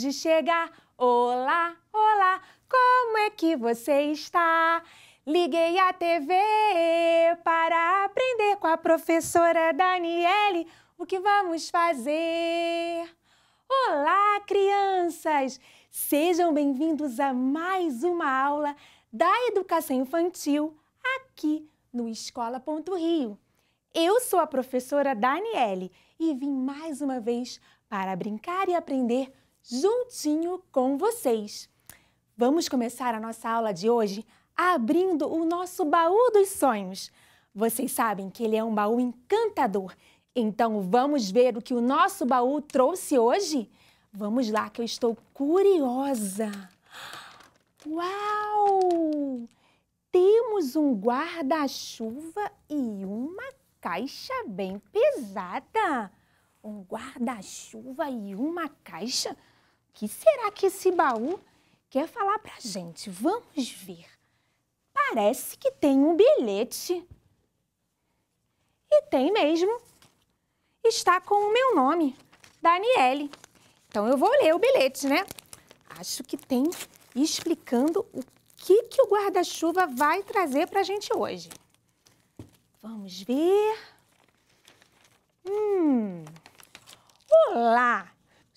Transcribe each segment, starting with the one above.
de chegar. Olá, olá, como é que você está? Liguei a TV para aprender com a professora Daniele o que vamos fazer. Olá, crianças! Sejam bem-vindos a mais uma aula da Educação Infantil aqui no Escola.Rio. Eu sou a professora Daniele e vim mais uma vez para brincar e aprender juntinho com vocês. Vamos começar a nossa aula de hoje abrindo o nosso baú dos sonhos. Vocês sabem que ele é um baú encantador, então vamos ver o que o nosso baú trouxe hoje? Vamos lá, que eu estou curiosa. Uau! Temos um guarda-chuva e uma caixa bem pesada. Um guarda-chuva e uma caixa? que será que esse baú quer falar para gente? Vamos ver. Parece que tem um bilhete. E tem mesmo. Está com o meu nome, Daniele. Então eu vou ler o bilhete, né? Acho que tem explicando o que, que o guarda-chuva vai trazer para a gente hoje. Vamos ver. Hum. Olá,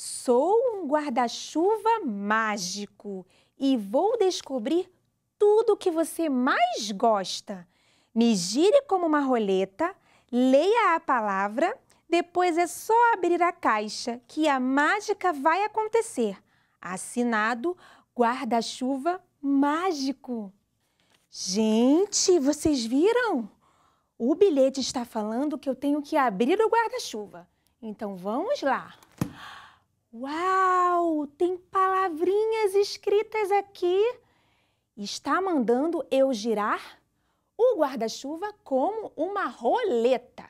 Sou um guarda-chuva mágico e vou descobrir tudo o que você mais gosta. Me gire como uma roleta, leia a palavra, depois é só abrir a caixa que a mágica vai acontecer. Assinado Guarda-chuva Mágico. Gente, vocês viram? O bilhete está falando que eu tenho que abrir o guarda-chuva. Então vamos lá. Uau, tem palavrinhas escritas aqui. Está mandando eu girar o guarda-chuva como uma roleta.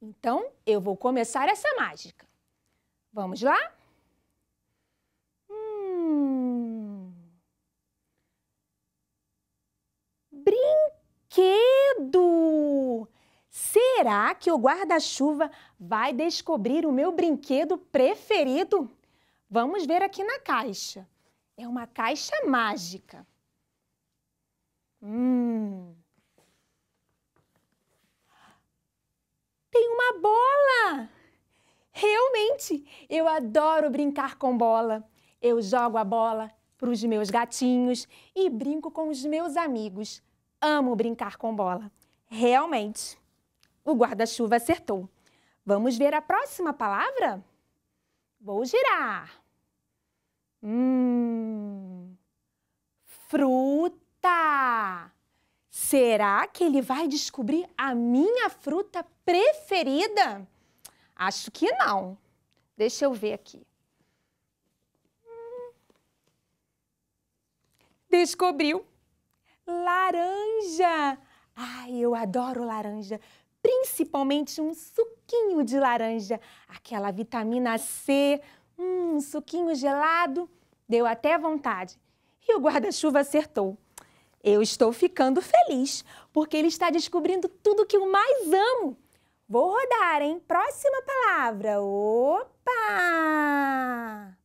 Então, eu vou começar essa mágica. Vamos lá? Hum... Brinquedo! Será que o guarda-chuva vai descobrir o meu brinquedo preferido? Vamos ver aqui na caixa. É uma caixa mágica. Hum. Tem uma bola! Realmente, eu adoro brincar com bola. Eu jogo a bola para os meus gatinhos e brinco com os meus amigos. Amo brincar com bola. Realmente. O guarda-chuva acertou. Vamos ver a próxima palavra? Vou girar. Hum, fruta. Será que ele vai descobrir a minha fruta preferida? Acho que não. Deixa eu ver aqui. descobriu. Laranja. Ai, eu adoro laranja principalmente um suquinho de laranja, aquela vitamina C, hum, um suquinho gelado, deu até vontade. E o guarda-chuva acertou. Eu estou ficando feliz, porque ele está descobrindo tudo que eu mais amo. Vou rodar, hein? Próxima palavra. Opa!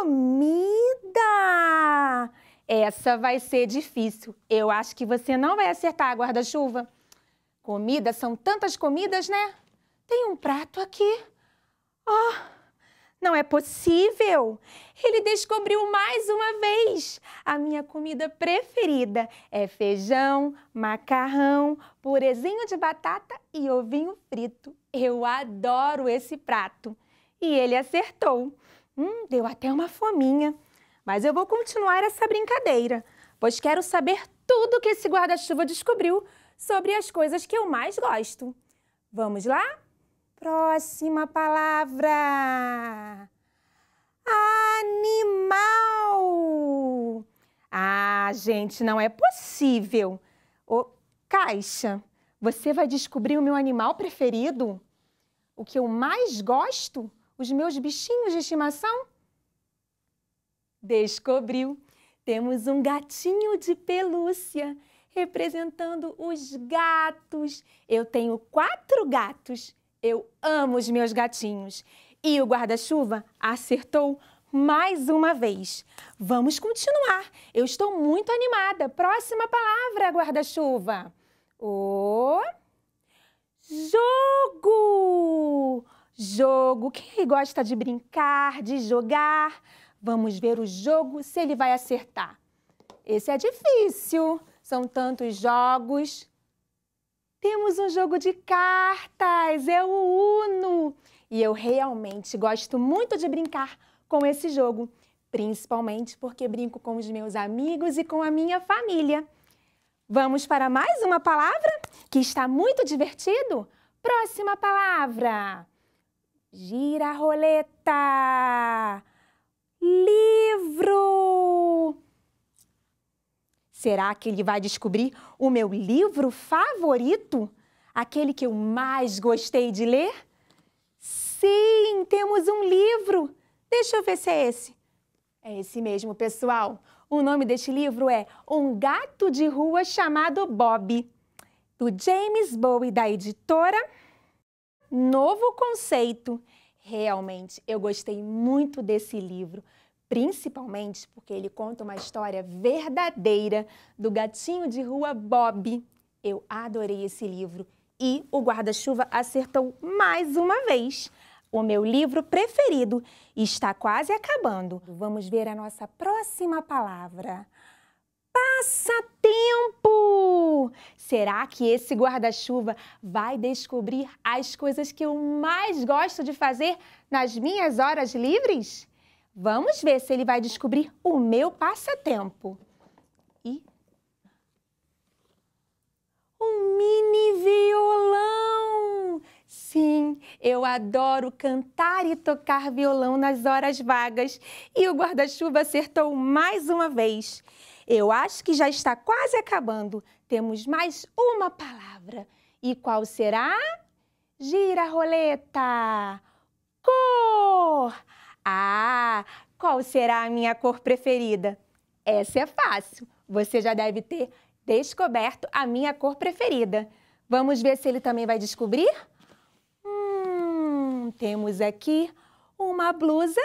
Comida! Essa vai ser difícil. Eu acho que você não vai acertar, guarda-chuva. Comida, são tantas comidas, né? Tem um prato aqui. Oh, não é possível! Ele descobriu mais uma vez! A minha comida preferida é feijão, macarrão, purezinho de batata e ovinho frito. Eu adoro esse prato! E ele acertou. Hum, deu até uma fominha. Mas eu vou continuar essa brincadeira, pois quero saber tudo que esse guarda-chuva descobriu sobre as coisas que eu mais gosto. Vamos lá? Próxima palavra: animal. Ah, gente, não é possível. Ô, caixa, você vai descobrir o meu animal preferido? O que eu mais gosto? Os meus bichinhos de estimação? Descobriu! Temos um gatinho de pelúcia representando os gatos. Eu tenho quatro gatos. Eu amo os meus gatinhos. E o guarda-chuva acertou mais uma vez. Vamos continuar. Eu estou muito animada. Próxima palavra, guarda-chuva. O jogo. Jogo. Quem gosta de brincar, de jogar? Vamos ver o jogo se ele vai acertar. Esse é difícil são tantos jogos. Temos um jogo de cartas, é o Uno. E eu realmente gosto muito de brincar com esse jogo, principalmente porque brinco com os meus amigos e com a minha família. Vamos para mais uma palavra que está muito divertido? Próxima palavra: gira a roleta. Livro. Será que ele vai descobrir o meu livro favorito? Aquele que eu mais gostei de ler? Sim, temos um livro! Deixa eu ver se é esse. É esse mesmo, pessoal. O nome deste livro é Um Gato de Rua Chamado Bob, do James Bowie, da editora Novo Conceito. Realmente, eu gostei muito desse livro principalmente porque ele conta uma história verdadeira do gatinho de rua Bob. Eu adorei esse livro e o guarda-chuva acertou mais uma vez. O meu livro preferido está quase acabando. Vamos ver a nossa próxima palavra. Passatempo! Será que esse guarda-chuva vai descobrir as coisas que eu mais gosto de fazer nas minhas horas livres? Vamos ver se ele vai descobrir o meu passatempo. E um mini violão. Sim, eu adoro cantar e tocar violão nas horas vagas. E o guarda-chuva acertou mais uma vez. Eu acho que já está quase acabando. Temos mais uma palavra. E qual será? Gira a roleta. Cor! Ah, qual será a minha cor preferida? Essa é fácil. Você já deve ter descoberto a minha cor preferida. Vamos ver se ele também vai descobrir? Hum, temos aqui uma blusa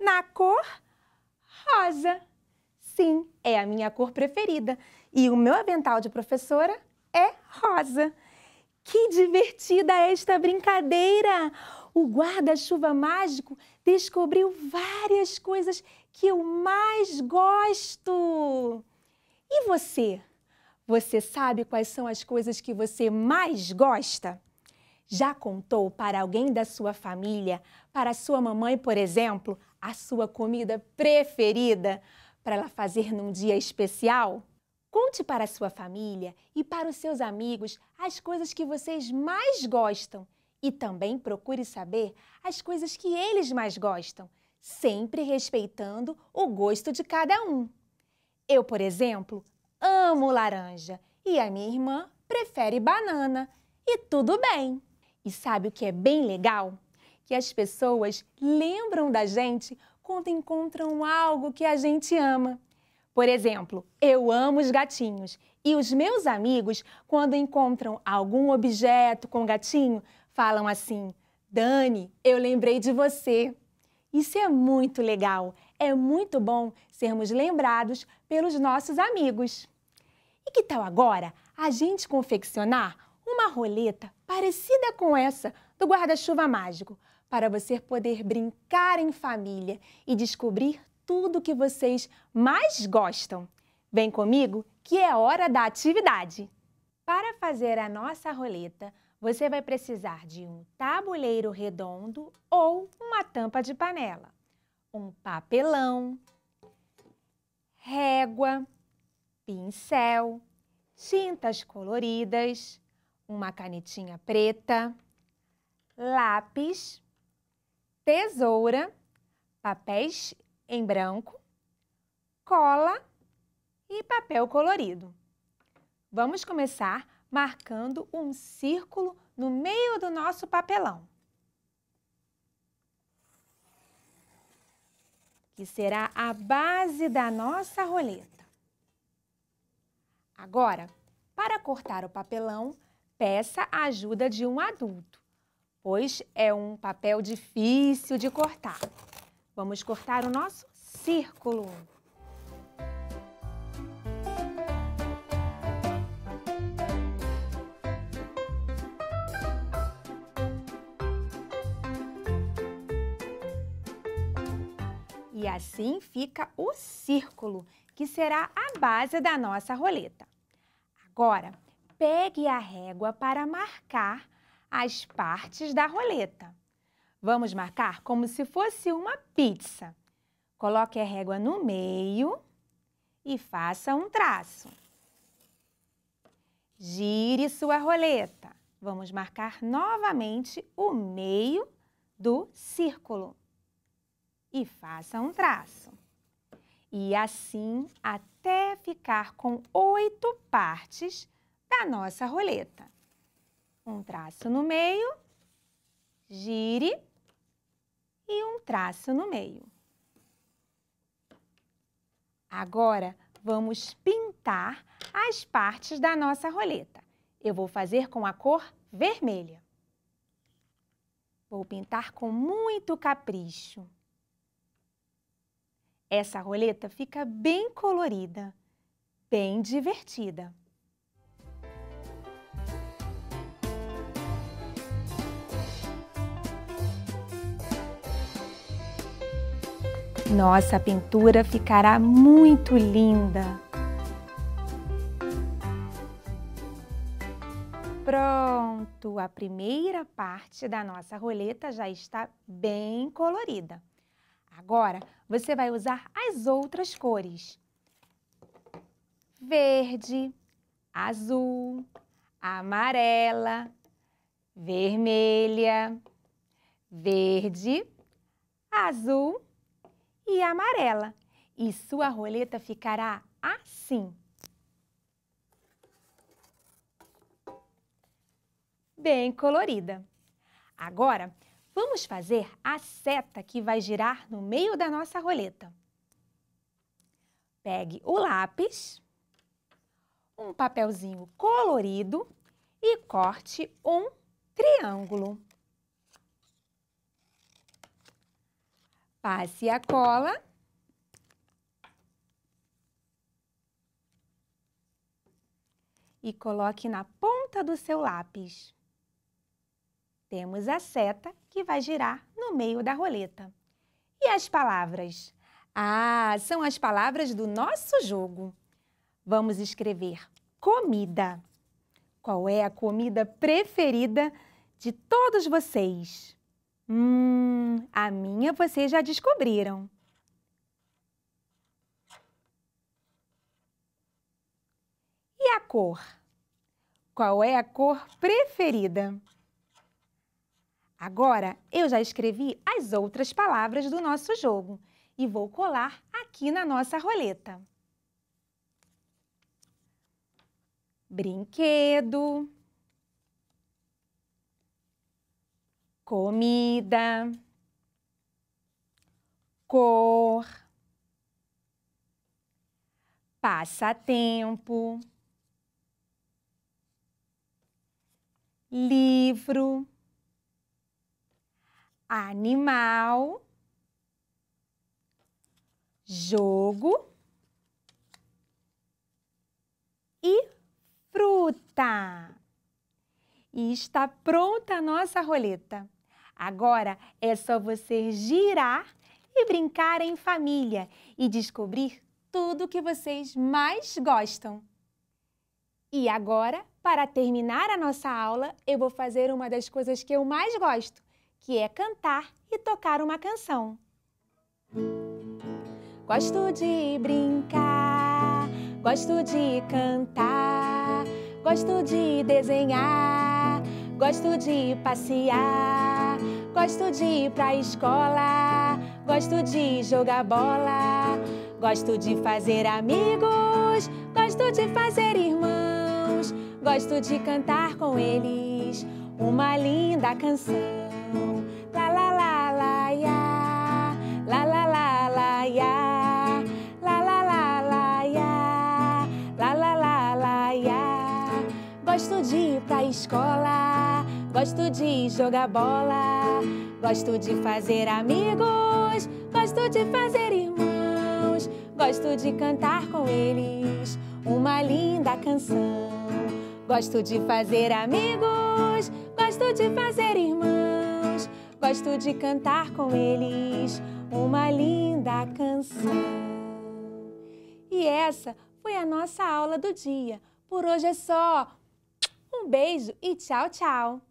na cor rosa. Sim, é a minha cor preferida. E o meu avental de professora é rosa. Que divertida é esta brincadeira! O guarda-chuva mágico descobriu várias coisas que eu mais gosto. E você? Você sabe quais são as coisas que você mais gosta? Já contou para alguém da sua família, para sua mamãe, por exemplo, a sua comida preferida para ela fazer num dia especial? Conte para a sua família e para os seus amigos as coisas que vocês mais gostam e também procure saber as coisas que eles mais gostam, sempre respeitando o gosto de cada um. Eu, por exemplo, amo laranja e a minha irmã prefere banana. E tudo bem! E sabe o que é bem legal? Que as pessoas lembram da gente quando encontram algo que a gente ama. Por exemplo, eu amo os gatinhos e os meus amigos, quando encontram algum objeto com gatinho, falam assim: Dani, eu lembrei de você. Isso é muito legal. É muito bom sermos lembrados pelos nossos amigos. E que tal agora a gente confeccionar uma roleta parecida com essa do guarda-chuva mágico, para você poder brincar em família e descobrir tudo que vocês mais gostam. Vem comigo que é hora da atividade! Para fazer a nossa roleta, você vai precisar de um tabuleiro redondo ou uma tampa de panela, um papelão, régua, pincel, tintas coloridas, uma canetinha preta, lápis, tesoura, papéis em branco, cola e papel colorido. Vamos começar marcando um círculo no meio do nosso papelão. Que será a base da nossa roleta. Agora, para cortar o papelão, peça a ajuda de um adulto, pois é um papel difícil de cortar. Vamos cortar o nosso círculo. E assim fica o círculo, que será a base da nossa roleta. Agora, pegue a régua para marcar as partes da roleta. Vamos marcar como se fosse uma pizza. Coloque a régua no meio e faça um traço. Gire sua roleta. Vamos marcar novamente o meio do círculo. E faça um traço. E assim até ficar com oito partes da nossa roleta. Um traço no meio, gire traço no meio. Agora, vamos pintar as partes da nossa roleta. Eu vou fazer com a cor vermelha. Vou pintar com muito capricho. Essa roleta fica bem colorida, bem divertida. Nossa pintura ficará muito linda. Pronto! A primeira parte da nossa roleta já está bem colorida. Agora, você vai usar as outras cores. Verde, azul, amarela, vermelha, verde, azul e amarela, e sua roleta ficará assim. Bem colorida. Agora, vamos fazer a seta que vai girar no meio da nossa roleta. Pegue o lápis, um papelzinho colorido e corte um triângulo. Passe a cola. E coloque na ponta do seu lápis. Temos a seta que vai girar no meio da roleta. E as palavras? Ah, são as palavras do nosso jogo. Vamos escrever comida. Qual é a comida preferida de todos vocês? Hum, a minha vocês já descobriram. E a cor? Qual é a cor preferida? Agora, eu já escrevi as outras palavras do nosso jogo e vou colar aqui na nossa roleta. Brinquedo, comida, cor, passatempo, livro, animal, jogo e fruta. E está pronta a nossa roleta. Agora é só você girar e brincar em família e descobrir tudo que vocês mais gostam. E agora, para terminar a nossa aula, eu vou fazer uma das coisas que eu mais gosto, que é cantar e tocar uma canção. Gosto de brincar, gosto de cantar, gosto de desenhar. Gosto de passear, gosto de ir pra escola, gosto de jogar bola, gosto de fazer amigos, gosto de fazer irmãos, gosto de cantar com eles uma linda canção. de ir pra escola, gosto de jogar bola, gosto de fazer amigos, gosto de fazer irmãos, gosto de cantar com eles uma linda canção. Gosto de fazer amigos, gosto de fazer irmãos, gosto de cantar com eles uma linda canção. E essa foi a nossa aula do dia. Por hoje é só beijo e tchau, tchau!